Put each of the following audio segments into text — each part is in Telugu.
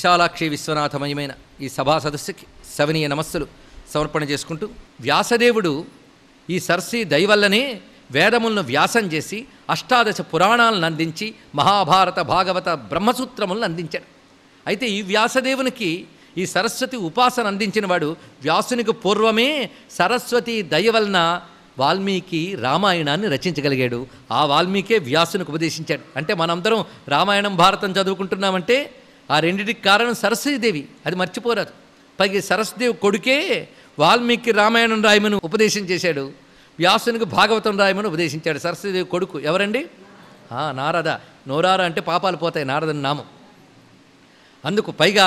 విశాలాక్షి విశ్వనాథమయమైన ఈ సభా సదస్సుకి శవనీయ నమస్సులు సమర్పణ చేసుకుంటూ వ్యాసదేవుడు ఈ సరస్సి దయవల్లనే వేదములను వ్యాసం చేసి అష్టాదశ పురాణాలను అందించి మహాభారత భాగవత బ్రహ్మసూత్రములను అందించాడు అయితే ఈ వ్యాసదేవునికి ఈ సరస్వతి ఉపాసన అందించిన వాడు వ్యాసునికి పూర్వమే సరస్వతి దయ వలన వాల్మీకి రామాయణాన్ని రచించగలిగాడు ఆ వాల్మీకే వ్యాసునికి ఉపదేశించాడు అంటే మనందరం రామాయణం భారతం చదువుకుంటున్నామంటే ఆ రెండింటికి కారణం సరస్వతీదేవి అది మర్చిపోరాదు పై సరస్వదేవి కొడుకే వాల్మీకి రామాయణం రాయమని ఉపదేశం చేశాడు వ్యాసునికి భాగవతం రాయమని ఉపదేశించాడు సరస్వతీదేవి కొడుకు ఎవరండి నారద నోరార అంటే పాపాలు పోతాయి నారదని నామం అందుకు పైగా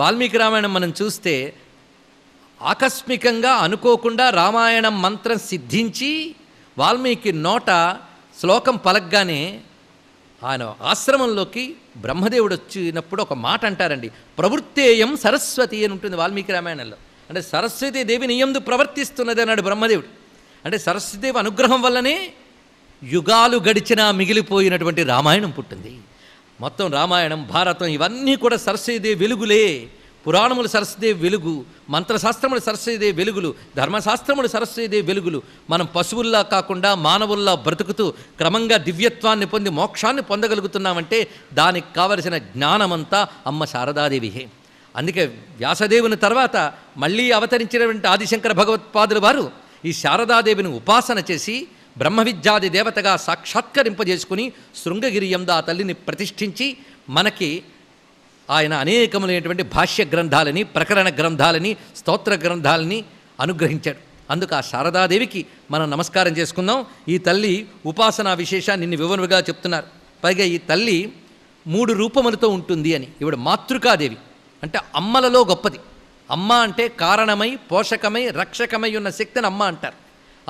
వాల్మీకి రామాయణం మనం చూస్తే ఆకస్మికంగా అనుకోకుండా రామాయణం మంత్రం సిద్ధించి వాల్మీకి నోట శ్లోకం పలగ్గానే ఆయన ఆశ్రమంలోకి బ్రహ్మదేవుడు వచ్చినప్పుడు ఒక మాట అంటారండి ప్రవృత్తేయం సరస్వతి అని ఉంటుంది వాల్మీకి రామాయణంలో అంటే సరస్వతి దేవి నియందు ప్రవర్తిస్తున్నది అన్నాడు బ్రహ్మదేవుడు అంటే సరస్వతిదేవి అనుగ్రహం వల్లనే యుగాలు గడిచినా మిగిలిపోయినటువంటి రామాయణం పుట్టింది మొత్తం రామాయణం భారతం ఇవన్నీ కూడా సరస్వతిదేవి వెలుగులే పురాణములు సరస్వదే వెలుగు మంత్రశాస్త్రములు సరస్వదేవి వెలుగులు ధర్మశాస్త్రములు సరస్వదేవి వెలుగులు మనం పశువుల్లా కాకుండా మానవుల్లా బ్రతుకుతూ క్రమంగా దివ్యత్వాన్ని పొంది మోక్షాన్ని పొందగలుగుతున్నామంటే దానికి కావలసిన జ్ఞానమంతా అమ్మ శారదాదేవియే అందుకే వ్యాసదేవుని తర్వాత మళ్ళీ అవతరించినటువంటి ఆదిశంకర భగవత్పాదులు వారు ఈ శారదాదేవిని ఉపాసన చేసి బ్రహ్మ విద్యాది దేవతగా సాక్షాత్కరింపజేసుకుని ఆ తల్లిని ప్రతిష్ఠించి మనకి ఆయన అనేకములైనటువంటి భాష్య గ్రంథాలని ప్రకరణ గ్రంథాలని స్తోత్ర గ్రంథాలని అనుగ్రహించాడు అందుకు ఆ శారదాదేవికి మనం నమస్కారం చేసుకుందాం ఈ తల్లి ఉపాసనా విశేషాన్ని నిన్ను వివరుగా చెప్తున్నారు పైగా ఈ తల్లి మూడు రూపములతో ఉంటుంది అని ఇవిడ మాతృకాదేవి అంటే అమ్మలలో గొప్పది అమ్మ అంటే కారణమై పోషకమై రక్షకమై ఉన్న శక్తిని అమ్మ అంటారు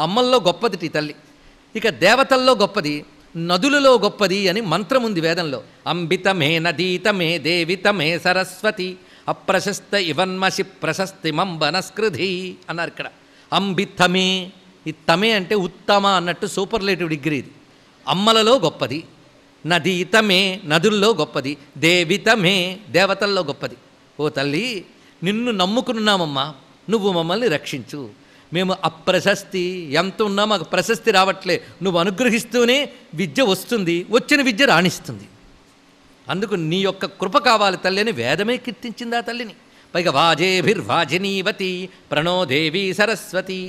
అమ్మల్లో గొప్పది ఈ తల్లి ఇక దేవతల్లో గొప్పది నదులలో గొప్పది అని మంత్రం ఉంది వేదంలో అంబితమే నదీతమే దేవితమే సరస్వతి అప్రశస్త ఇవన్మసి ప్రశస్తి మంబనస్కృధి అన్నారు ఇక్కడ అంబితమే ఈ తమే అంటే ఉత్తమ అన్నట్టు సూపర్లేటివ్ డిగ్రీ ఇది అమ్మలలో గొప్పది నదీతమే నదుల్లో గొప్పది దేవితమే దేవతల్లో గొప్పది ఓ తల్లి నిన్ను నమ్ముకున్నామమ్మా నువ్వు మమ్మల్ని రక్షించు మేము అప్రశస్తి ఎంత ఉన్నా మాకు ప్రశస్తి రావట్లే నువ్వు అనుగ్రహిస్తూనే విద్య వస్తుంది వచ్చిన విద్య రాణిస్తుంది అందుకు నీ యొక్క కృప కావాలి తల్లి అని వేదమే కీర్తించిందా తల్లిని పైగా వాజేభిర్వాజినీవతి ప్రణోదేవి సరస్వతి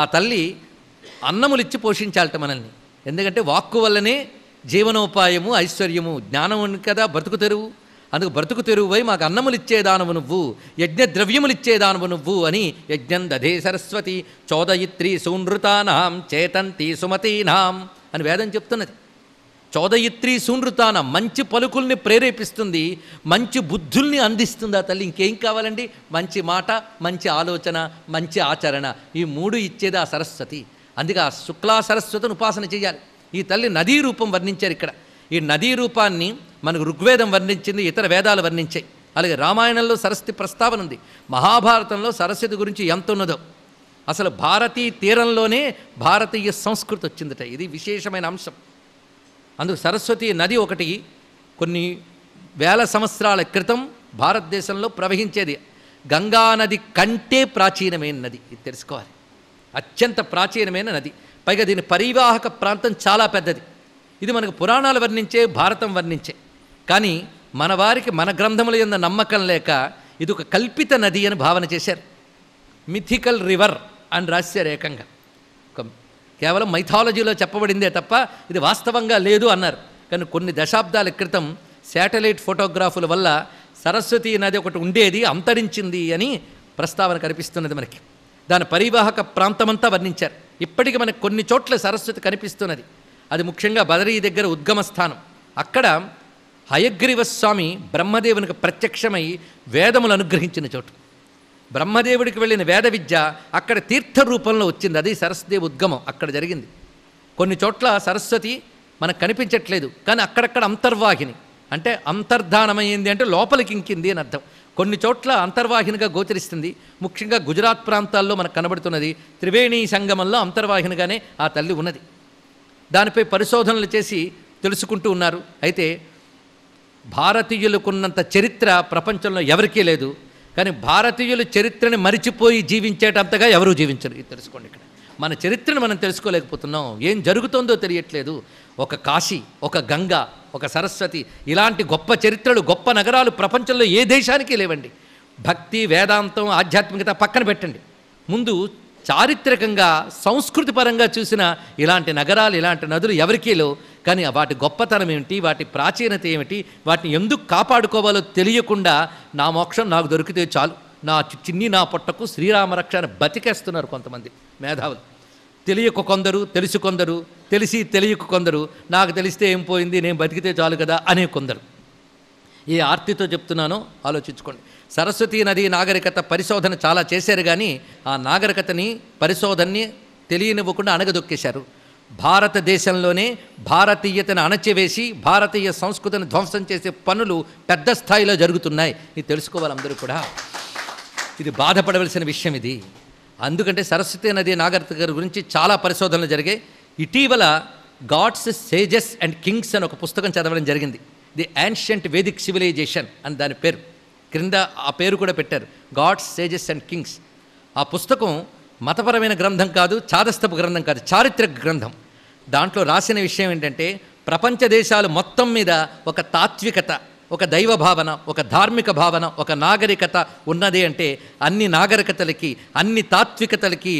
ఆ తల్లి అన్నములిచ్చి పోషించాలట మనల్ని ఎందుకంటే వాక్కు వల్లనే జీవనోపాయము ఐశ్వర్యము జ్ఞానం కదా బ్రతుకు అందుకు బ్రతుకు తెరువై మాకు అన్నములు ఇచ్చేదానవు నువ్వు యజ్ఞ ద్రవ్యములు ఇచ్చేదానవు నువ్వు అని యజ్ఞం దధే సరస్వతి చోదయిత్రి సూనృతానాం చేతంతి సుమతీనాం అని వేదం చెప్తున్నది చోదయిత్రి సూనృతానం మంచి పలుకుల్ని ప్రేరేపిస్తుంది మంచి బుద్ధుల్ని అందిస్తుంది ఆ తల్లి ఇంకేం కావాలండి మంచి మాట మంచి ఆలోచన మంచి ఆచరణ ఈ మూడు ఇచ్చేది ఆ సరస్వతి అందుకే ఆ శుక్లా సరస్వతిని ఉపాసన చేయాలి ఈ తల్లి నదీ రూపం వర్ణించారు ఇక్కడ ఈ నదీ రూపాన్ని మనకు ఋగ్వేదం వర్ణించింది ఇతర వేదాలు వర్ణించాయి అలాగే రామాయణంలో సరస్వతి ప్రస్తావన ఉంది మహాభారతంలో సరస్వతి గురించి ఎంత ఉన్నదో అసలు భారతీయ తీరంలోనే భారతీయ సంస్కృతి వచ్చిందట ఇది విశేషమైన అంశం అందుకు సరస్వతి నది ఒకటి కొన్ని వేల సంవత్సరాల క్రితం భారతదేశంలో ప్రవహించేది గంగానది కంటే ప్రాచీనమైన నది ఇది తెలుసుకోవాలి అత్యంత ప్రాచీనమైన నది పైగా దీని పరివాహక ప్రాంతం చాలా పెద్దది ఇది మనకు పురాణాలు వర్ణించే భారతం వర్ణించే కానీ మన వారికి మన గ్రంథముల ఎంత నమ్మకం లేక ఇది ఒక కల్పిత నది అని భావన చేశారు మిథికల్ రివర్ అని రాశారు ఏకంగా కేవలం మైథాలజీలో చెప్పబడిందే తప్ప ఇది వాస్తవంగా లేదు అన్నారు కానీ కొన్ని దశాబ్దాల క్రితం శాటిలైట్ ఫోటోగ్రాఫుల వల్ల సరస్వతి నది ఒకటి ఉండేది అంతరించింది అని ప్రస్తావన కనిపిస్తున్నది మనకి దాని పరివాహక ప్రాంతమంతా వర్ణించారు ఇప్పటికీ మనకు కొన్ని చోట్ల సరస్వతి కనిపిస్తున్నది అది ముఖ్యంగా బదరీ దగ్గర ఉద్గమ స్థానం అక్కడ హయగ్రీవస్వామి బ్రహ్మదేవునికి ప్రత్యక్షమై వేదములు అనుగ్రహించిన చోటు బ్రహ్మదేవుడికి వెళ్ళిన వేద విద్య అక్కడ తీర్థ రూపంలో వచ్చింది అది సరస్వతి ఉద్గమం అక్కడ జరిగింది కొన్ని చోట్ల సరస్వతి మనకు కనిపించట్లేదు కానీ అక్కడక్కడ అంతర్వాహిని అంటే అంతర్ధానమైంది అంటే లోపలికి ఇంకింది అని అర్థం కొన్ని చోట్ల అంతర్వాహినిగా గోచరిస్తుంది ముఖ్యంగా గుజరాత్ ప్రాంతాల్లో మనకు కనబడుతున్నది త్రివేణి సంగమంలో అంతర్వాహినిగానే ఆ తల్లి ఉన్నది దానిపై పరిశోధనలు చేసి తెలుసుకుంటూ ఉన్నారు అయితే భారతీయులకున్నంత చరిత్ర ప్రపంచంలో ఎవరికీ లేదు కానీ భారతీయుల చరిత్రని మరిచిపోయి జీవించేటంతగా ఎవరూ జీవించరు ఇది తెలుసుకోండి ఇక్కడ మన చరిత్రను మనం తెలుసుకోలేకపోతున్నాం ఏం జరుగుతుందో తెలియట్లేదు ఒక కాశీ ఒక గంగా ఒక సరస్వతి ఇలాంటి గొప్ప చరిత్రలు గొప్ప నగరాలు ప్రపంచంలో ఏ దేశానికి లేవండి భక్తి వేదాంతం ఆధ్యాత్మికత పక్కన పెట్టండి ముందు చారిత్రకంగా సంస్కృతి పరంగా చూసిన ఇలాంటి నగరాలు ఇలాంటి నదులు ఎవరికీ లేవు కానీ వాటి గొప్పతనం ఏమిటి వాటి ప్రాచీనత ఏమిటి వాటిని ఎందుకు కాపాడుకోవాలో తెలియకుండా నా మోక్షం నాకు దొరికితే చాలు నా చిన్ని నా పొట్టకు శ్రీరామరక్షణ బతికేస్తున్నారు కొంతమంది మేధావులు తెలియక కొందరు తెలుసు కొందరు తెలిసి తెలియక కొందరు నాకు తెలిస్తే ఏం పోయింది నేను బతికితే చాలు కదా అనే కొందరు ఏ ఆర్తితో చెప్తున్నానో ఆలోచించుకోండి సరస్వతీ నది నాగరికత పరిశోధన చాలా చేశారు కానీ ఆ నాగరికతని పరిశోధనని తెలియనివ్వకుండా అణగదొక్కేశారు భారతదేశంలోనే భారతీయతను అణచివేసి భారతీయ సంస్కృతిని ధ్వంసం చేసే పనులు పెద్ద స్థాయిలో జరుగుతున్నాయి ఇది తెలుసుకోవాలందరూ కూడా ఇది బాధపడవలసిన విషయం ఇది అందుకంటే సరస్వతీ నది నాగరికత గురించి చాలా పరిశోధనలు జరిగాయి ఇటీవల గాడ్స్ సేజెస్ అండ్ కింగ్స్ అని ఒక పుస్తకం చదవడం జరిగింది ది యాన్షియంట్ వేదిక్ సివిలైజేషన్ అని దాని పేరు క్రింద ఆ పేరు కూడా పెట్టారు గాడ్స్ సేజెస్ అండ్ కింగ్స్ ఆ పుస్తకం మతపరమైన గ్రంథం కాదు చాదస్తపు గ్రంథం కాదు చారిత్రక గ్రంథం దాంట్లో రాసిన విషయం ఏంటంటే ప్రపంచ దేశాలు మొత్తం మీద ఒక తాత్వికత ఒక దైవ భావన ఒక ధార్మిక భావన ఒక నాగరికత ఉన్నది అంటే అన్ని నాగరికతలకి అన్ని తాత్వికతలకి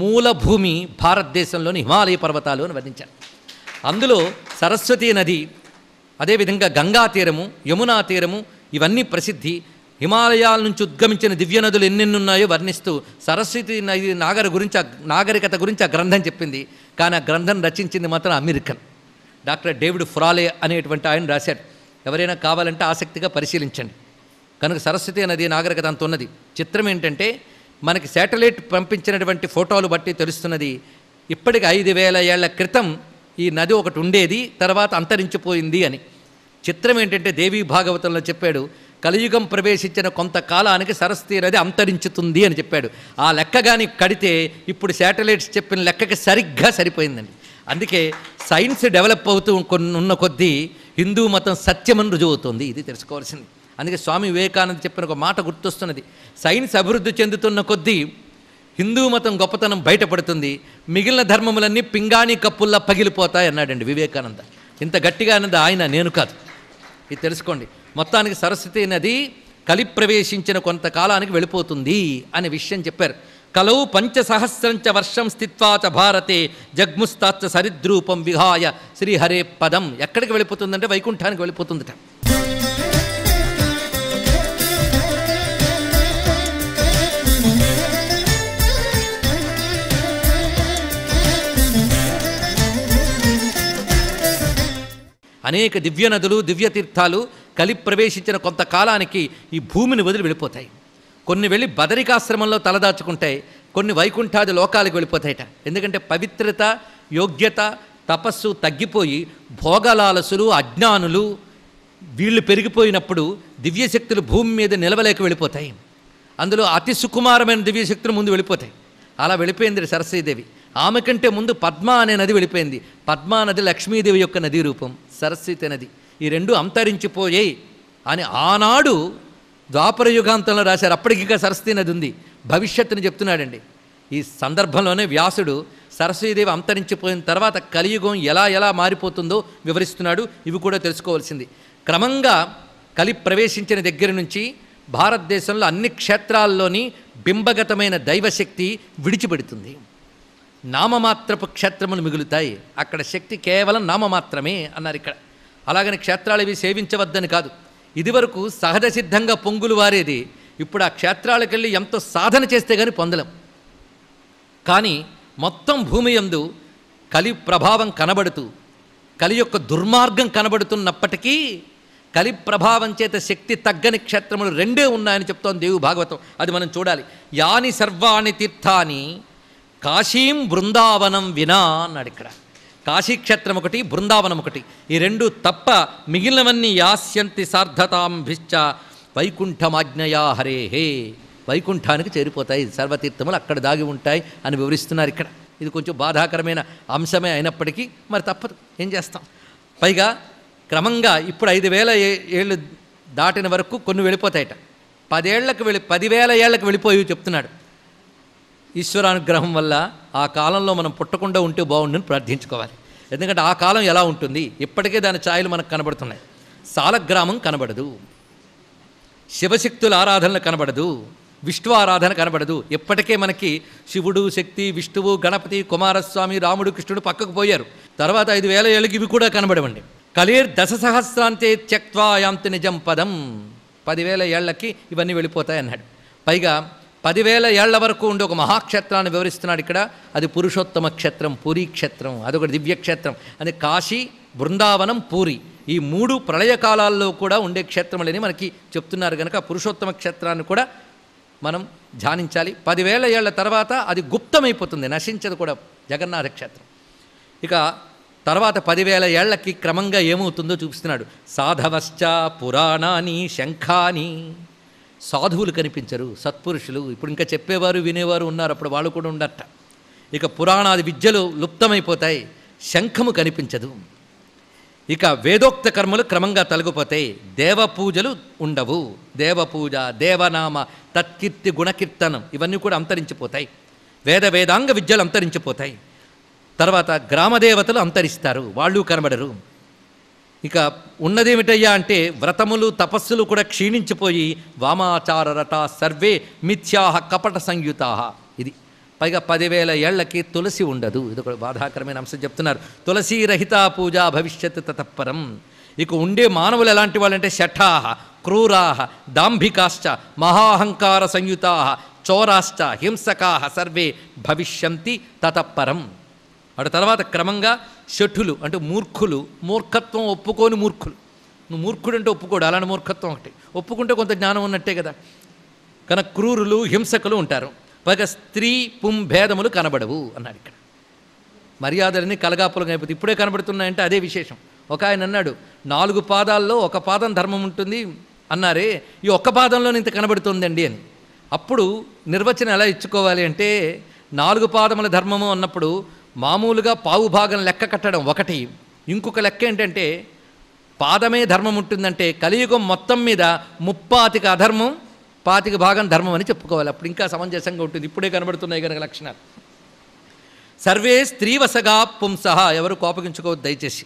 మూలభూమి భారతదేశంలోని హిమాలయ పర్వతాలు అని వర్ణించారు అందులో సరస్వతీ నది అదేవిధంగా గంగా తీరము యమునా తీరము ఇవన్నీ ప్రసిద్ధి హిమాలయాల నుంచి ఉద్గమించిన దివ్య నదులు ఎన్నెన్నున్నాయో వర్ణిస్తూ సరస్వతి నది నాగర గురించి ఆ నాగరికత గురించి ఆ గ్రంథం చెప్పింది కానీ ఆ గ్రంథం రచించింది మాత్రం అమెరికన్ డాక్టర్ డేవిడ్ ఫ్రాలే అనేటువంటి ఆయన రాశాడు ఎవరైనా కావాలంటే ఆసక్తిగా పరిశీలించండి కనుక సరస్వతి నది నాగరికత అంత ఉన్నది చిత్రం ఏంటంటే మనకి శాటిలైట్ పంపించినటువంటి ఫోటోలు బట్టి తెలుస్తున్నది ఇప్పటికి ఐదు వేల ఏళ్ల క్రితం ఈ నది ఒకటి ఉండేది తర్వాత అంతరించిపోయింది అని చిత్రం ఏంటంటే దేవీ భాగవతంలో చెప్పాడు కలియుగం ప్రవేశించిన కొంతకాలానికి సరస్వతి నది అంతరించుతుంది అని చెప్పాడు ఆ లెక్క కానీ కడితే ఇప్పుడు శాటిలైట్స్ చెప్పిన లెక్కకి సరిగ్గా సరిపోయిందండి అందుకే సైన్స్ డెవలప్ అవుతూ కొన్ని ఉన్న కొద్దీ హిందూ మతం సత్యమని రుజువు అవుతుంది ఇది తెలుసుకోవాల్సింది అందుకే స్వామి వివేకానంద చెప్పిన ఒక మాట గుర్తొస్తున్నది సైన్స్ అభివృద్ధి చెందుతున్న కొద్దీ హిందూ మతం గొప్పతనం బయటపడుతుంది మిగిలిన ధర్మములన్నీ పింగాణి కప్పుల్లా పగిలిపోతాయి అన్నాడండి వివేకానంద ఇంత గట్టిగా అన్నది ఆయన నేను కాదు ఇది తెలుసుకోండి మొత్తానికి సరస్వతి నది కలి ప్రవేశించిన కొంతకాలానికి వెళ్ళిపోతుంది అనే విషయం చెప్పారు కలవు పంచసహస్రంచ వర్షం స్థిత్వాచ భారతే జగ్ముస్తాచ సరిద్రూపం విహాయ శ్రీహరే పదం ఎక్కడికి వెళ్ళిపోతుందంటే వైకుంఠానికి వెళ్ళిపోతుందట అనేక దివ్య నదులు దివ్య తీర్థాలు కలిపి ప్రవేశించిన కొంతకాలానికి ఈ భూమిని వదిలి వెళ్ళిపోతాయి కొన్ని వెళ్ళి బదరికాశ్రమంలో తలదాచుకుంటాయి కొన్ని వైకుంఠాది లోకాలకు వెళ్ళిపోతాయట ఎందుకంటే పవిత్రత యోగ్యత తపస్సు తగ్గిపోయి భోగలాలసులు అజ్ఞానులు వీళ్ళు పెరిగిపోయినప్పుడు దివ్యశక్తులు భూమి మీద నిలవలేక వెళ్ళిపోతాయి అందులో అతి సుకుమారమైన దివ్యశక్తులు ముందు వెళ్ళిపోతాయి అలా వెళ్ళిపోయింది సరస్వీదేవి ఆమె కంటే ముందు పద్మ అనే నది వెళ్ళిపోయింది పద్మా నది లక్ష్మీదేవి యొక్క నదీ రూపం సరస్వతి నది ఈ రెండు అంతరించిపోయాయి అని ఆనాడు ద్వాపరయుగాంతంలో రాశారు అప్పటికి ఇంకా సరస్వతి నది ఉంది భవిష్యత్తుని చెప్తున్నాడండి ఈ సందర్భంలోనే వ్యాసుడు సరస్వతీదేవి అంతరించిపోయిన తర్వాత కలియుగం ఎలా ఎలా మారిపోతుందో వివరిస్తున్నాడు ఇవి కూడా తెలుసుకోవాల్సింది క్రమంగా కలి ప్రవేశించిన దగ్గర నుంచి భారతదేశంలో అన్ని క్షేత్రాల్లోని బింబగతమైన దైవశక్తి విడిచిపెడుతుంది నామమాత్రపు క్షేత్రములు మిగులుతాయి అక్కడ శక్తి కేవలం నామమాత్రమే అన్నారు ఇక్కడ అలాగని క్షేత్రాలు ఇవి సేవించవద్దని కాదు ఇదివరకు సహజ సిద్ధంగా పొంగులు వారేది ఇప్పుడు ఆ క్షేత్రాలకు వెళ్ళి ఎంతో సాధన చేస్తే కానీ పొందలేం కానీ మొత్తం భూమి ఎందు కలి ప్రభావం కనబడుతూ కలి యొక్క దుర్మార్గం కనబడుతున్నప్పటికీ కలి ప్రభావం చేత శక్తి తగ్గని క్షేత్రములు రెండే ఉన్నాయని చెప్తోంది దేవు భాగవతం అది మనం చూడాలి యాని సర్వాణి తీర్థాన్ని కాశీం బృందావనం వినా అన్నాడు ఇక్కడ కాశీక్షేత్రం ఒకటి బృందావనం ఒకటి ఈ రెండు తప్ప మిగిలినవన్నీ యాస్యంతి సార్థతాం వైకుంఠమాజ్ఞయా హరేహే వైకుంఠానికి చేరిపోతాయి సర్వతీర్థములు అక్కడ దాగి ఉంటాయి అని వివరిస్తున్నారు ఇక్కడ ఇది కొంచెం బాధాకరమైన అంశమే అయినప్పటికీ మరి తప్పదు ఏం చేస్తాం పైగా క్రమంగా ఇప్పుడు ఐదు వేల ఏళ్ళు దాటిన వరకు కొన్ని వెళ్ళిపోతాయట పదేళ్లకు వెళ్ళి పదివేల ఏళ్లకు వెళ్ళిపోయి చెప్తున్నాడు ఈశ్వరానుగ్రహం వల్ల ఆ కాలంలో మనం పుట్టకుండా ఉంటే బాగుండని ప్రార్థించుకోవాలి ఎందుకంటే ఆ కాలం ఎలా ఉంటుంది ఇప్పటికే దాని ఛాయలు మనకు కనబడుతున్నాయి సాలగ్రామం కనబడదు శివశక్తుల ఆరాధనలు కనబడదు విష్ణు ఆరాధన కనబడదు ఇప్పటికే మనకి శివుడు శక్తి విష్ణువు గణపతి కుమారస్వామి రాముడు కృష్ణుడు పక్కకు పోయారు తర్వాత ఐదు వేల ఏళ్ళకి ఇవి కూడా కనబడవండి కలీర్ దశ సహస్రాంతే త్యక్వాయాంతి నిజం పదం పదివేల ఏళ్లకి ఇవన్నీ వెళ్ళిపోతాయి అన్నాడు పైగా పదివేల ఏళ్ల వరకు ఉండే ఒక మహాక్షేత్రాన్ని వివరిస్తున్నాడు ఇక్కడ అది పురుషోత్తమ క్షేత్రం పూరీ క్షేత్రం అదొక దివ్యక్షేత్రం అది కాశీ బృందావనం పూరి ఈ మూడు ప్రళయకాలాల్లో కూడా ఉండే క్షేత్రములని మనకి చెప్తున్నారు కనుక పురుషోత్తమ క్షేత్రాన్ని కూడా మనం ధ్యానించాలి పదివేల ఏళ్ల తర్వాత అది గుప్తమైపోతుంది నశించదు కూడా జగన్నాథ క్షేత్రం ఇక తర్వాత పదివేల ఏళ్లకి క్రమంగా ఏమవుతుందో చూపిస్తున్నాడు సాధవశ్చ పురాణాని శంఖాని సాధువులు కనిపించరు సత్పురుషులు ఇప్పుడు ఇంకా చెప్పేవారు వినేవారు ఉన్నారు అప్పుడు వాళ్ళు కూడా ఉండట ఇక పురాణాది విద్యలు లుప్తమైపోతాయి శంఖము కనిపించదు ఇక వేదోక్త కర్మలు క్రమంగా తలగిపోతాయి దేవ పూజలు ఉండవు దేవపూజ దేవనామ తత్కీర్తి గుణకీర్తనం ఇవన్నీ కూడా అంతరించిపోతాయి వేద వేదాంగ విద్యలు అంతరించిపోతాయి తర్వాత గ్రామదేవతలు అంతరిస్తారు వాళ్ళు కనబడరు ఇక ఉన్నదేమిటయ్యా అంటే వ్రతములు తపస్సులు కూడా క్షీణించిపోయి వామాచారరట సర్వే మిథ్యాహ కపట సంయుత ఇది పైగా పదివేల ఏళ్లకి తులసి ఉండదు ఇది ఒక బాధాకరమైన అంశం చెప్తున్నారు తులసి రహిత పూజ భవిష్యత్ తతపరం ఇక ఉండే మానవులు ఎలాంటి వాళ్ళంటే శఠాహ క్రూరాహ దాంభికాశ్చ మహాహంకార సంయుత చోరాశ్చ హింసకాహ సర్వే భవిష్యంతి తతపరం అటు తర్వాత క్రమంగా షఠులు అంటే మూర్ఖులు మూర్ఖత్వం ఒప్పుకోని మూర్ఖులు నువ్వు మూర్ఖుడు అంటే ఒప్పుకోడు అలాంటి మూర్ఖత్వం ఒకటి ఒప్పుకుంటే కొంత జ్ఞానం ఉన్నట్టే కదా కనుక క్రూరులు హింసకులు ఉంటారు పైగా స్త్రీ పుం భేదములు కనబడవు అన్నాడు ఇక్కడ మర్యాదలని కలగాపులం అయిపోతే ఇప్పుడే కనబడుతున్నాయంటే అదే విశేషం ఒక ఆయన అన్నాడు నాలుగు పాదాల్లో ఒక పాదం ధర్మం ఉంటుంది అన్నారే ఈ ఒక్క పాదంలో ఇంత కనబడుతుందండి అని అప్పుడు నిర్వచనం ఎలా ఇచ్చుకోవాలి అంటే నాలుగు పాదముల ధర్మము అన్నప్పుడు మామూలుగా పావు భాగం లెక్క కట్టడం ఒకటి ఇంకొక లెక్క ఏంటంటే పాదమే ధర్మం ఉంటుందంటే కలియుగం మొత్తం మీద ముప్పాతిక అధర్మం పాతిక భాగం ధర్మం అని చెప్పుకోవాలి అప్పుడు ఇంకా సమంజసంగా ఉంటుంది ఇప్పుడే కనబడుతున్నాయి కనుక లక్షణాలు సర్వే స్త్రీవసగా పుంస ఎవరు కోపగించుకోవద్దు దయచేసి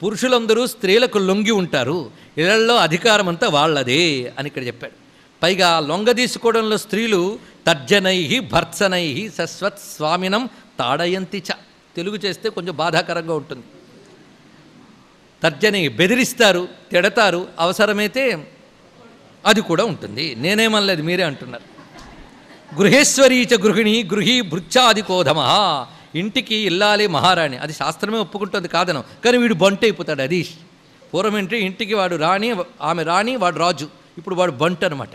పురుషులందరూ స్త్రీలకు లొంగి ఉంటారు ఇళ్లలో అధికారం అంతా వాళ్ళదే అని ఇక్కడ చెప్పాడు పైగా లొంగదీసుకోవడంలో స్త్రీలు తర్జనై భర్త్సనై సస్వత్ స్వామినం తాడయంతి చ తెలుగు చేస్తే కొంచెం బాధాకరంగా ఉంటుంది తర్జని బెదిరిస్తారు తిడతారు అవసరమైతే అది కూడా ఉంటుంది నేనేమనలేదు మీరే అంటున్నారు గృహేశ్వరీచ గృహిణి గృహి భృత్యాది కోధమ ఇంటికి ఇల్లాలి మహారాణి అది శాస్త్రమే ఒప్పుకుంటుంది కాదనం కానీ వీడు బంటు అయిపోతాడు హరీష్ పూర్వం ఏంటి ఇంటికి వాడు రాణి ఆమె రాణి వాడు రాజు ఇప్పుడు వాడు బంట్ అనమాట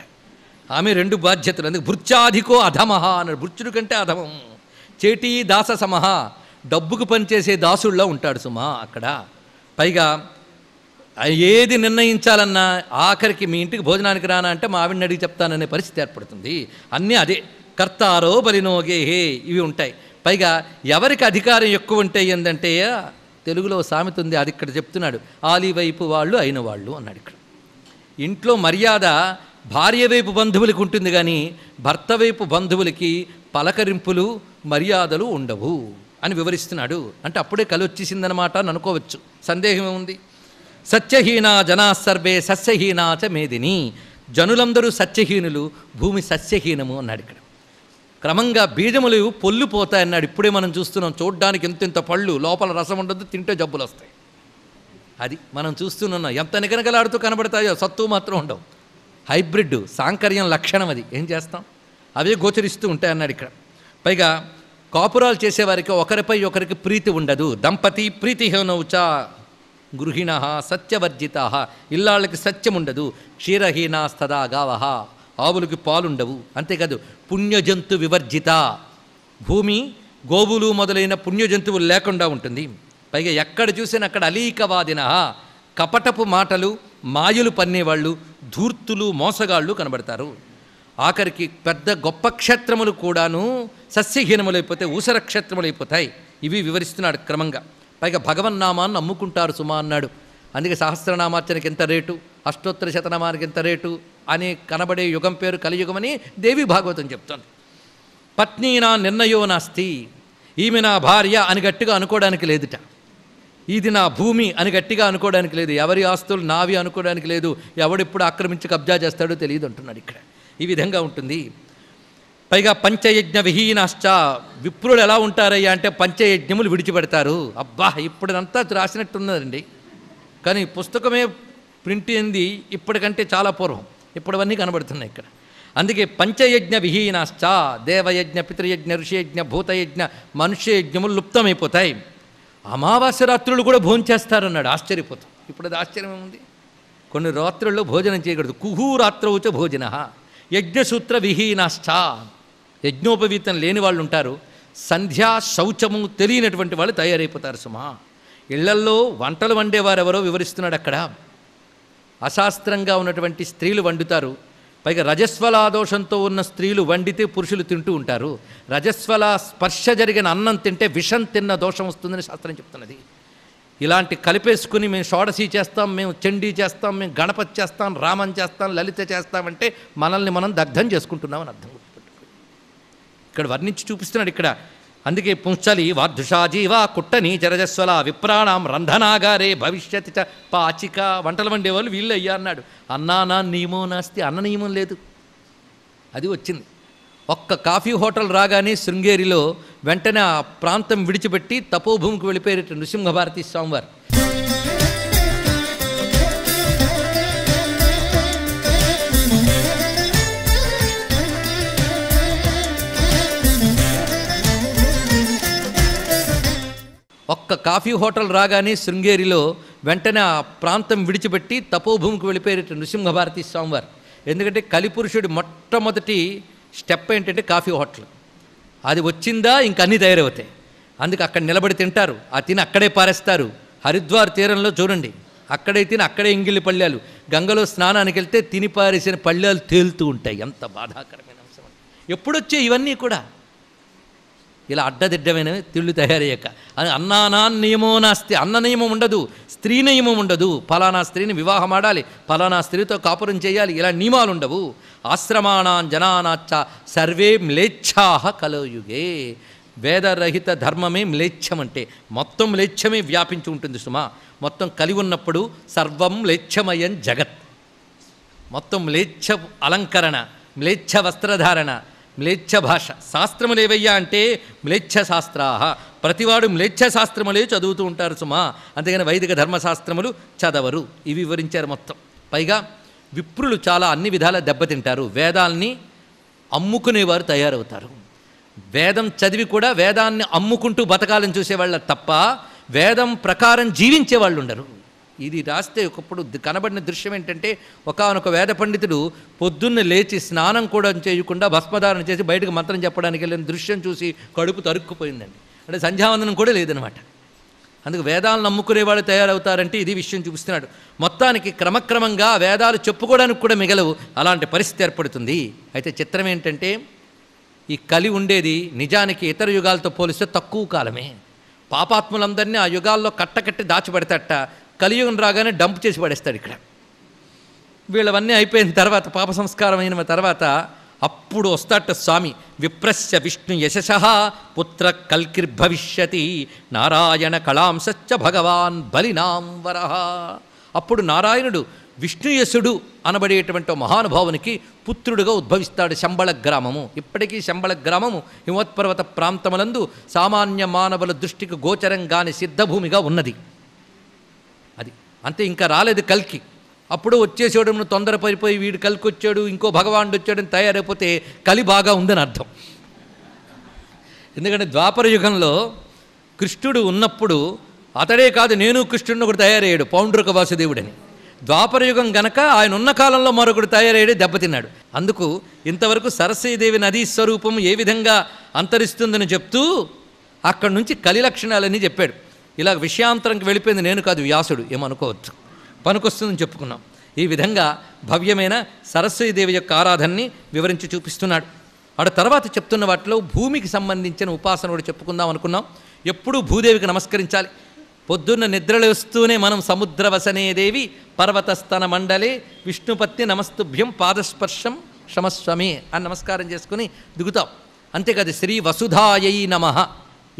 ఆమె రెండు బాధ్యతలు అందుకు భృత్యాధికో అధమహ అన్నాడు భృత్యుడు కంటే అధమం చేటీ దాస సమహ డబ్బుకు పనిచేసే దాసుల్లో ఉంటాడు సుమా అక్కడ పైగా ఏది నిర్ణయించాలన్నా ఆఖరికి మీ ఇంటికి భోజనానికి రానా అంటే మా ఆవిడని అడిగి చెప్తాననే పరిస్థితి ఏర్పడుతుంది అన్నీ అదే కర్తారో బలినోగేహే ఇవి ఉంటాయి పైగా ఎవరికి అధికారం ఎక్కువ ఉంటే ఏంటంటే తెలుగులో సామెత ఉంది అది ఇక్కడ చెప్తున్నాడు ఆలివైపు వాళ్ళు అయిన వాళ్ళు అన్నాడు ఇక్కడ ఇంట్లో మర్యాద భార్య వైపు బంధువులకి ఉంటుంది కానీ భర్త వైపు బంధువులకి పలకరింపులు మర్యాదలు ఉండవు అని వివరిస్తున్నాడు అంటే అప్పుడే కలొచ్చేసిందనమాట అని అనుకోవచ్చు సందేహం ఏముంది సత్యహీన జనా సర్వే సస్యహీనా చ మేదిని జనులందరూ సత్యహీనులు భూమి సస్యహీనము అన్నాడు ఇక్కడ క్రమంగా బీజములు అన్నాడు ఇప్పుడే మనం చూస్తున్నాం చూడ్డానికి ఎంత ఇంత పళ్ళు లోపల రసం ఉండదు తింటే జబ్బులు వస్తాయి అది మనం చూస్తున్నాం ఎంత నిగనగలాడుతూ కనబడతాయో సత్తు మాత్రం ఉండవు హైబ్రిడ్ సాంకర్యం లక్షణం అది ఏం చేస్తాం అవే గోచరిస్తూ ఉంటాయి అన్నాడు ఇక్కడ పైగా కాపురాలు చేసేవారికి ఒకరిపై ఒకరికి ప్రీతి ఉండదు దంపతి హేనౌచ గృహిణ సత్యవర్జిత ఇల్లాళ్ళకి సత్యం ఉండదు క్షీరహీనాస్తదా గావహ ఆవులకి పాలుండవు అంతేకాదు పుణ్యజంతు వివర్జిత భూమి గోవులు మొదలైన పుణ్యజంతువులు లేకుండా ఉంటుంది పైగా ఎక్కడ చూసినా అక్కడ అలీకవాదిన కపటపు మాటలు మాయలు పన్నేవాళ్ళు ధూర్తులు మోసగాళ్ళు కనబడతారు ఆఖరికి పెద్ద గొప్ప క్షేత్రములు కూడాను సస్యహీనములైపోతే ఊసర క్షేత్రములైపోతాయి ఇవి వివరిస్తున్నాడు క్రమంగా పైగా భగవన్నామాన్ని అమ్ముకుంటారు సుమా అన్నాడు అందుకే సహస్రనామార్చనకి ఎంత రేటు అష్టోత్తర శతనామానికి ఎంత రేటు అని కనబడే యుగం పేరు కలియుగమని దేవి భాగవతం చెప్తోంది పత్ని నా నిర్ణయో నాస్తి ఈమె నా భార్య అని గట్టిగా అనుకోవడానికి లేదుట ఇది నా భూమి అని గట్టిగా అనుకోవడానికి లేదు ఎవరి ఆస్తులు నావి అనుకోవడానికి లేదు ఎవడెప్పుడు ఆక్రమించి కబ్జా చేస్తాడో తెలియదు అంటున్నాడు ఇక్కడ ఈ విధంగా ఉంటుంది పైగా పంచయజ్ఞ విహీనాశ్చ విప్రులు ఎలా ఉంటారయ్యా అంటే పంచయజ్ఞములు విడిచిపెడతారు అబ్బా ఇప్పుడంతా రాసినట్టున్నదండి కానీ పుస్తకమే ప్రింట్ అయింది ఇప్పటికంటే చాలా పూర్వం ఇప్పటివన్నీ కనబడుతున్నాయి ఇక్కడ అందుకే పంచయజ్ఞ విహీనాశ్చ దేవయజ్ఞ పితృయజ్ఞ ఋషియజ్ఞ భూతయజ్ఞ మనుష్యయజ్ఞములు లుప్తమైపోతాయి అమావాస్య రాత్రులు కూడా భోజనం చేస్తారన్నాడు ఆశ్చర్యపోతాం ఇప్పుడు అది ఆశ్చర్యం ఉంది కొన్ని రాత్రుల్లో భోజనం చేయకూడదు కుహూ రాత్రవుచ భోజన యజ్ఞసూత్ర విహీనాశ్చ యజ్ఞోపవీతం లేని వాళ్ళు ఉంటారు సంధ్యా శౌచము తెలియనటువంటి వాళ్ళు తయారైపోతారు సుమా ఇళ్లల్లో వంటలు వండేవారెవరో వివరిస్తున్నాడు అక్కడ అశాస్త్రంగా ఉన్నటువంటి స్త్రీలు వండుతారు పైగా రజస్వలాదోషంతో ఉన్న స్త్రీలు వండితే పురుషులు తింటూ ఉంటారు రజస్వల స్పర్శ జరిగిన అన్నం తింటే విషం తిన్న దోషం వస్తుందని శాస్త్రం చెప్తున్నది ఇలాంటి కలిపేసుకుని మేము షోడశి చేస్తాం మేము చండీ చేస్తాం మేము గణపతి చేస్తాం రామం చేస్తాం లలిత చేస్తామంటే మనల్ని మనం దగ్ధం చేసుకుంటున్నామని అర్థం ఇక్కడ వర్ణించి చూపిస్తున్నాడు ఇక్కడ అందుకే పుంచలి వార్ధుషా జీవా కుట్టని జరజస్వల విప్రాణం రంధనాగారే భవిష్యత్తి చ పాచిక వంటలు వండేవాళ్ళు వీళ్ళు అయ్యా అన్నాడు అన్నా నా నియమం నాస్తి అన్న నియమం లేదు అది వచ్చింది ఒక్క కాఫీ హోటల్ రాగానే శృంగేరిలో వెంటనే ఆ ప్రాంతం విడిచిపెట్టి తపోభూమికి వెళ్ళిపోయారు నృసింహభారతి స్వామివారు ఒక్క కాఫీ హోటల్ రాగానే శృంగేరిలో వెంటనే ఆ ప్రాంతం విడిచిపెట్టి తపోభూమికి వెళ్ళిపోయారు నృసింహభారతి స్వామివారు ఎందుకంటే కలిపురుషుడి మొట్టమొదటి స్టెప్ ఏంటంటే కాఫీ హోటల్ అది వచ్చిందా ఇంక అన్నీ తయారవుతాయి అందుకు అక్కడ నిలబడి తింటారు ఆ తిని అక్కడే పారేస్తారు హరిద్వార్ తీరంలో చూడండి అక్కడే తిని అక్కడే ఇంగిలి పళ్ళాలు గంగలో స్నానానికి వెళ్తే తిని పారేసిన పళ్ళాలు తేలుతూ ఉంటాయి ఎంత బాధాకరమైన అంశం ఎప్పుడొచ్చే ఇవన్నీ కూడా ఇలా అడ్డదిడ్డమైనవి తిళ్ళు తయారయ్యాక అన్నానా నియమో నాస్తి అన్న నియమం ఉండదు స్త్రీ నియమం ఉండదు ఫలానా స్త్రీని వివాహం ఆడాలి ఫలానా స్త్రీతో కాపురం చేయాలి ఇలా నియమాలు ఉండవు ఆశ్రమాణాం జనానాచ్చ సర్వే మ్లేచ్ఛాహ కలయుగే వేదరహిత ధర్మమే మ్లేచ్ఛం అంటే మొత్తం మ్లేచ్ఛమే వ్యాపించి ఉంటుంది సుమా మొత్తం కలిగి ఉన్నప్పుడు సర్వం మ్లేచ్ఛమయం జగత్ మొత్తం మ్లేచ్ఛ అలంకరణ మ్లేచ్ఛ వస్త్రధారణ మ్లేచ్ఛ భాష శాస్త్రములేవయ్యా అంటే మ్లేచ్ఛ శాస్త్రాహ ప్రతివాడు మ్లేచ్ఛ శాస్త్రములే చదువుతూ ఉంటారు సుమా అంతేగాని వైదిక ధర్మశాస్త్రములు చదవరు ఇవి వివరించారు మొత్తం పైగా విప్రులు చాలా అన్ని విధాలా దెబ్బతింటారు వేదాల్ని అమ్ముకునేవారు తయారవుతారు వేదం చదివి కూడా వేదాన్ని అమ్ముకుంటూ బతకాలని చూసేవాళ్ళ తప్ప వేదం ప్రకారం జీవించే వాళ్ళు ఉండరు ఇది రాస్తే ఒకప్పుడు కనబడిన దృశ్యం ఏంటంటే ఒకనొక వేద పండితుడు పొద్దున్న లేచి స్నానం కూడా చేయకుండా భస్మధారణ చేసి బయటకు మంత్రం చెప్పడానికి వెళ్ళిన దృశ్యం చూసి కడుపు తరుక్కుపోయిందండి అంటే సంధ్యావందనం కూడా లేదనమాట అందుకు వేదాలను నమ్ముకునే వాళ్ళు తయారవుతారంటే ఇది విషయం చూపిస్తున్నాడు మొత్తానికి క్రమక్రమంగా వేదాలు చెప్పుకోవడానికి కూడా మిగలవు అలాంటి పరిస్థితి ఏర్పడుతుంది అయితే చిత్రం ఏంటంటే ఈ కలి ఉండేది నిజానికి ఇతర యుగాలతో పోలిస్తే తక్కువ కాలమే పాపాత్ములందరినీ ఆ యుగాల్లో కట్టకట్టి దాచిపెడతాట కలియుగం రాగానే డంప్ చేసి పడేస్తాడు ఇక్కడ వీళ్ళవన్నీ అయిపోయిన తర్వాత పాప సంస్కారం అయిన తర్వాత అప్పుడు వస్తాట స్వామి విప్రస్య విష్ణు యశస పుత్ర కల్కిర్భవిష్యతి నారాయణ కళాంశ్చ భగవాన్ వర అప్పుడు నారాయణుడు విష్ణుయసుడు అనబడేటువంటి మహానుభావునికి పుత్రుడుగా ఉద్భవిస్తాడు శంబళ గ్రామము ఇప్పటికీ శంబళ గ్రామము హిమవత్పర్వత ప్రాంతములందు సామాన్య మానవుల దృష్టికి గోచరంగాని సిద్ధభూమిగా ఉన్నది అది అంతే ఇంకా రాలేదు కల్కి అప్పుడు వచ్చేసేవాడు తొందర పడిపోయి వీడు కలికి వచ్చాడు ఇంకో భగవానుడు వచ్చాడని తయారైపోతే కలి బాగా ఉందని అర్థం ఎందుకంటే ద్వాపర యుగంలో కృష్ణుడు ఉన్నప్పుడు అతడే కాదు నేను కృష్ణుడిని ఒకటి తయారయ్యాడు పౌండ్రక వాసుదేవుడని యుగం గనక ఆయన ఉన్న కాలంలో మరొకడు తయారయ్యాడే దెబ్బతిన్నాడు అందుకు ఇంతవరకు సరస్వీదేవి నదీ స్వరూపం ఏ విధంగా అంతరిస్తుందని చెప్తూ అక్కడి నుంచి కలి లక్షణాలని చెప్పాడు ఇలా విషయాంతరంకి వెళ్ళిపోయింది నేను కాదు వ్యాసుడు ఏమనుకోవచ్చు పనికొస్తుందని చెప్పుకున్నాం ఈ విధంగా భవ్యమైన సరస్వతీదేవి యొక్క ఆరాధనని వివరించి చూపిస్తున్నాడు ఆడ తర్వాత చెప్తున్న వాటిలో భూమికి సంబంధించిన ఉపాసన కూడా చెప్పుకుందాం అనుకున్నాం ఎప్పుడూ భూదేవికి నమస్కరించాలి పొద్దున్న నిద్రలేస్తూనే మనం సముద్రవసనే దేవి పర్వతస్థన మండలి విష్ణుపత్ని నమస్తుభ్యం పాదస్పర్శం క్షమస్వమి అని నమస్కారం చేసుకుని దిగుతాం అంతేకాదు శ్రీ వసుధాయ నమ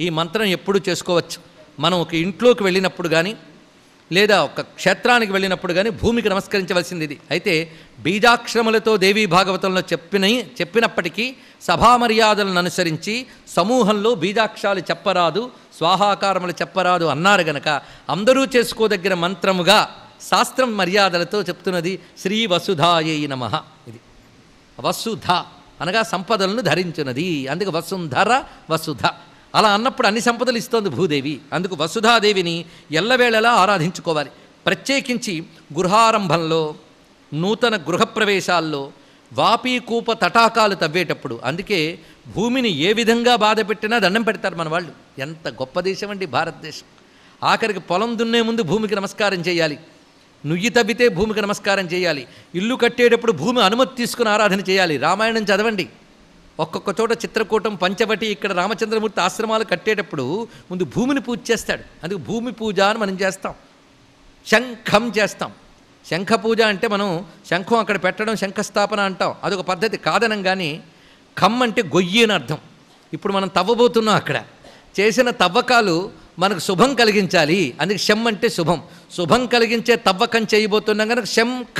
ఈ మంత్రం ఎప్పుడూ చేసుకోవచ్చు మనం ఒక ఇంట్లోకి వెళ్ళినప్పుడు కానీ లేదా ఒక క్షేత్రానికి వెళ్ళినప్పుడు కానీ భూమికి నమస్కరించవలసింది ఇది అయితే బీజాక్షరములతో దేవీ భాగవతంలో చెప్పిన చెప్పినప్పటికీ సభా మర్యాదలను అనుసరించి సమూహంలో బీజాక్షరాలు చెప్పరాదు స్వాహాకారములు చెప్పరాదు అన్నారు గనక అందరూ చేసుకోదగిన మంత్రముగా శాస్త్రం మర్యాదలతో చెప్తున్నది శ్రీ వసుధాయై నమ ఇది వసుధ అనగా సంపదలను ధరించినది అందుకే వసుంధర వసుధ అలా అన్నప్పుడు అన్ని సంపదలు ఇస్తోంది భూదేవి అందుకు వసుధాదేవిని ఎల్లవేళలా ఆరాధించుకోవాలి ప్రత్యేకించి గృహారంభంలో నూతన గృహప్రవేశాల్లో వాపీకూప తటాకాలు తవ్వేటప్పుడు అందుకే భూమిని ఏ విధంగా బాధ పెట్టినా దండం పెడతారు మన వాళ్ళు ఎంత గొప్ప దేశం అండి భారతదేశం ఆఖరికి పొలం దున్నే ముందు భూమికి నమస్కారం చేయాలి నుయ్యి తవ్వితే భూమికి నమస్కారం చేయాలి ఇల్లు కట్టేటప్పుడు భూమి అనుమతి తీసుకుని ఆరాధన చేయాలి రామాయణం చదవండి ఒక్కొక్క చోట చిత్రకూటం పంచవటి ఇక్కడ రామచంద్రమూర్తి ఆశ్రమాలు కట్టేటప్పుడు ముందు భూమిని పూజ చేస్తాడు అందుకు భూమి పూజ అని మనం చేస్తాం శంఖం చేస్తాం శంఖ పూజ అంటే మనం శంఖం అక్కడ పెట్టడం శంఖస్థాపన అంటాం అదొక పద్ధతి కాదనం కానీ ఖమ్ అంటే గొయ్యి అని అర్థం ఇప్పుడు మనం తవ్వబోతున్నాం అక్కడ చేసిన తవ్వకాలు మనకు శుభం కలిగించాలి అందుకే శం అంటే శుభం శుభం కలిగించే తవ్వకం చేయబోతున్నాం కనుక శంఖ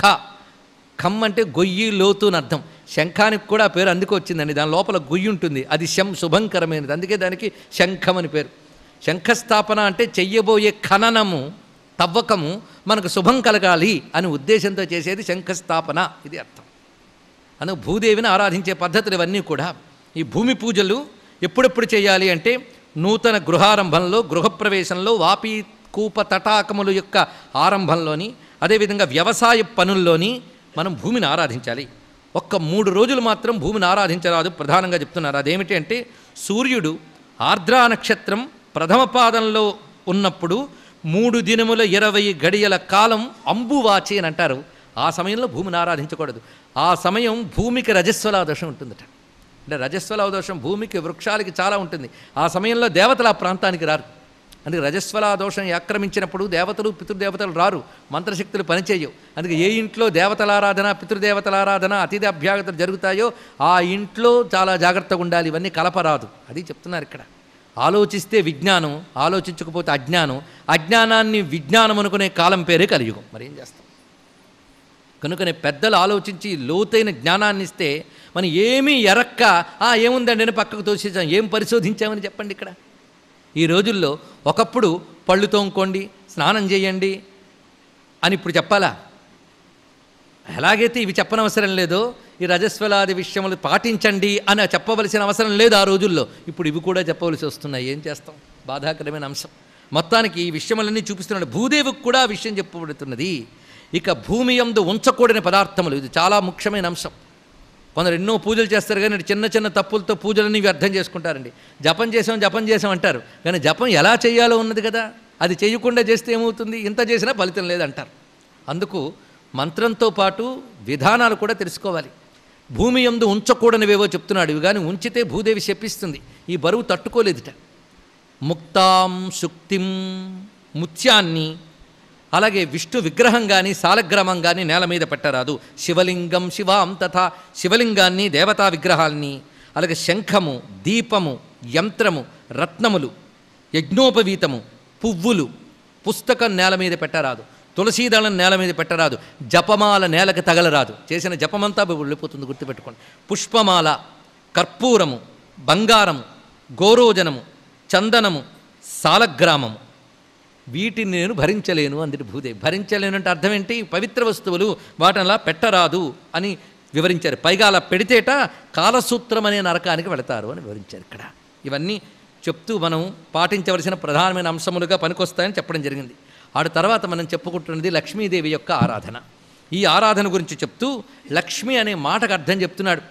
ఖమ్ అంటే గొయ్యి లోతు అని అర్థం శంఖానికి కూడా పేరు అందుకు వచ్చిందండి దాని లోపల గొయ్యి ఉంటుంది అది శం శుభంకరమైనది అందుకే దానికి శంఖం అని పేరు శంఖస్థాపన అంటే చెయ్యబోయే ఖననము తవ్వకము మనకు శుభం కలగాలి అని ఉద్దేశంతో చేసేది శంఖస్థాపన ఇది అర్థం అను భూదేవిని ఆరాధించే పద్ధతులు ఇవన్నీ కూడా ఈ భూమి పూజలు ఎప్పుడెప్పుడు చేయాలి అంటే నూతన గృహారంభంలో గృహప్రవేశంలో వాపి కూప తటాకముల యొక్క ఆరంభంలోని అదేవిధంగా వ్యవసాయ పనుల్లోని మనం భూమిని ఆరాధించాలి ఒక్క మూడు రోజులు మాత్రం భూమిని ఆరాధించరాదు ప్రధానంగా చెప్తున్నారు అదేమిటి అంటే సూర్యుడు ఆర్ద్రా నక్షత్రం ప్రథమ పాదంలో ఉన్నప్పుడు మూడు దినముల ఇరవై గడియల కాలం అంబువాచి అని అంటారు ఆ సమయంలో భూమిని ఆరాధించకూడదు ఆ సమయం భూమికి రజస్వలా దోషం ఉంటుందట అంటే రజస్వలా దోషం భూమికి వృక్షాలకి చాలా ఉంటుంది ఆ సమయంలో దేవతలు ఆ ప్రాంతానికి రారు అందుకే రజస్వల దోషం ఆక్రమించినప్పుడు దేవతలు పితృదేవతలు రారు మంత్రశక్తులు పనిచేయవు అందుకే ఏ ఇంట్లో దేవతలారాధన పితృదేవతలారాధన అతిథి అభ్యాగతలు జరుగుతాయో ఆ ఇంట్లో చాలా జాగ్రత్తగా ఉండాలి ఇవన్నీ కలపరాదు అది చెప్తున్నారు ఇక్కడ ఆలోచిస్తే విజ్ఞానం ఆలోచించకపోతే అజ్ఞానం అజ్ఞానాన్ని విజ్ఞానం అనుకునే కాలం పేరే కలియుగం మరి ఏం చేస్తాం కనుకనే పెద్దలు ఆలోచించి లోతైన జ్ఞానాన్ని ఇస్తే మనం ఏమీ ఎరక్క ఏముందండి అని పక్కకు తోసేసాం ఏం పరిశోధించామని చెప్పండి ఇక్కడ ఈ రోజుల్లో ఒకప్పుడు పళ్ళు తోముకోండి స్నానం చేయండి అని ఇప్పుడు చెప్పాలా ఎలాగైతే ఇవి చెప్పనవసరం లేదో ఈ రజస్వలాది విషయములు పాటించండి అని చెప్పవలసిన అవసరం లేదు ఆ రోజుల్లో ఇప్పుడు ఇవి కూడా చెప్పవలసి వస్తున్నాయి ఏం చేస్తాం బాధాకరమైన అంశం మొత్తానికి ఈ విషయములన్నీ చూపిస్తున్నాడు భూదేవికి కూడా విషయం చెప్పబడుతున్నది ఇక భూమి ఎందు ఉంచకూడని పదార్థములు ఇది చాలా ముఖ్యమైన అంశం కొందరు ఎన్నో పూజలు చేస్తారు కానీ చిన్న చిన్న తప్పులతో పూజలని వ్యర్థం చేసుకుంటారండి జపం చేసాం జపం చేసాం అంటారు కానీ జపం ఎలా చేయాలో ఉన్నది కదా అది చేయకుండా చేస్తే ఏమవుతుంది ఇంత చేసినా ఫలితం లేదంటారు అందుకు మంత్రంతో పాటు విధానాలు కూడా తెలుసుకోవాలి భూమి ఎందు ఉంచకూడనివేవో చెప్తున్నాడు కానీ ఉంచితే భూదేవి శపిస్తుంది ఈ బరువు తట్టుకోలేదుట ముక్తాం శుక్తిం ముత్యాన్ని అలాగే విష్ణు విగ్రహం కానీ సాలగ్రామం కానీ నేల మీద పెట్టరాదు శివలింగం శివాం తథా శివలింగాన్ని దేవతా విగ్రహాల్ని అలాగే శంఖము దీపము యంత్రము రత్నములు యజ్ఞోపవీతము పువ్వులు పుస్తకం నేల మీద పెట్టరాదు తులసీదళం నేల మీద పెట్టరాదు జపమాల నేలకు తగలరాదు చేసిన జపమంతా వెళ్ళిపోతుంది గుర్తుపెట్టుకోండి పుష్పమాల కర్పూరము బంగారము గోరోజనము చందనము సాలగ్రామము వీటిని నేను భరించలేను అందుటి భూదేవి భరించలేను అంటే అర్థం ఏంటి పవిత్ర వస్తువులు వాటిని పెట్టరాదు అని వివరించారు పైగా అలా పెడితేట కాలసూత్రం అనే నరకానికి వెళతారు అని వివరించారు ఇక్కడ ఇవన్నీ చెప్తూ మనం పాటించవలసిన ప్రధానమైన అంశములుగా పనికొస్తాయని చెప్పడం జరిగింది ఆడు తర్వాత మనం చెప్పుకుంటున్నది లక్ష్మీదేవి యొక్క ఆరాధన ఈ ఆరాధన గురించి చెప్తూ లక్ష్మి అనే మాటకు అర్థం చెప్తున్నాడు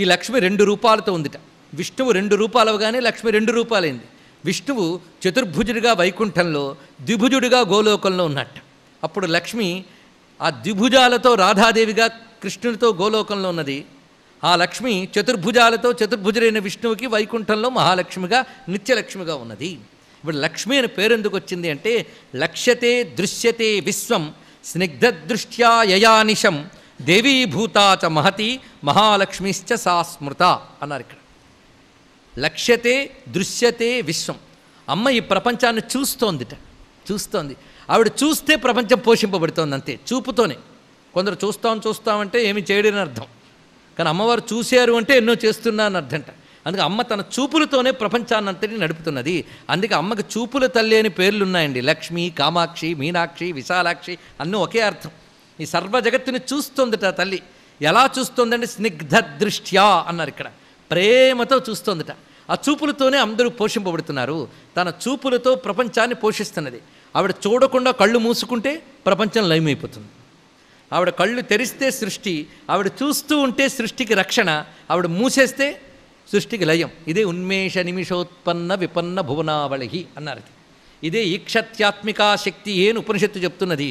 ఈ లక్ష్మి రెండు రూపాలతో ఉందిట విష్ణువు రెండు రూపాలు అవగానే లక్ష్మి రెండు రూపాలైంది విష్ణువు చతుర్భుజుడిగా వైకుంఠంలో ద్విభుజుడిగా గోలోకంలో ఉన్నట్టు అప్పుడు లక్ష్మి ఆ ద్విభుజాలతో రాధాదేవిగా కృష్ణుడితో గోలోకంలో ఉన్నది ఆ లక్ష్మి చతుర్భుజాలతో చతుర్భుజులైన విష్ణువుకి వైకుంఠంలో మహాలక్ష్మిగా నిత్యలక్ష్మిగా ఉన్నది ఇప్పుడు లక్ష్మి అని పేరు ఎందుకు వచ్చింది అంటే లక్ష్యతే దృశ్యతే విశ్వం స్నిగ్ధదృష్ట్యా యయానిశం దేవీభూతా చ మహతి మహాలక్ష్మిశ్చ సా స్మృత అన్నారు ఇక్కడ లక్ష్యతే దృశ్యతే విశ్వం అమ్మ ఈ ప్రపంచాన్ని చూస్తోందిట చూస్తోంది ఆవిడ చూస్తే ప్రపంచం పోషింపబడుతోంది అంతే చూపుతోనే కొందరు చూస్తాం చూస్తామంటే ఏమి చేయడని అర్థం కానీ అమ్మవారు చూశారు అంటే ఎన్నో చేస్తున్నా అని అర్థంట అందుకే అమ్మ తన చూపులతోనే అంతటి నడుపుతున్నది అందుకే అమ్మకి చూపుల తల్లి అని పేర్లు ఉన్నాయండి లక్ష్మి కామాక్షి మీనాక్షి విశాలాక్షి అన్నీ ఒకే అర్థం ఈ సర్వ జగత్తుని చూస్తుందిట తల్లి ఎలా చూస్తుందంటే స్నిగ్ధ దృష్ట్యా అన్నారు ఇక్కడ ప్రేమతో చూస్తోందట ఆ చూపులతోనే అందరూ పోషింపబడుతున్నారు తన చూపులతో ప్రపంచాన్ని పోషిస్తున్నది ఆవిడ చూడకుండా కళ్ళు మూసుకుంటే ప్రపంచం లయమైపోతుంది ఆవిడ కళ్ళు తెరిస్తే సృష్టి ఆవిడ చూస్తూ ఉంటే సృష్టికి రక్షణ ఆవిడ మూసేస్తే సృష్టికి లయం ఇదే ఉన్మేష నిమిషోత్పన్న విపన్న భువనావళి అన్నారు ఇదే ఈక్షత్యాత్మికా శక్తి ఏను ఉపనిషత్తు చెప్తున్నది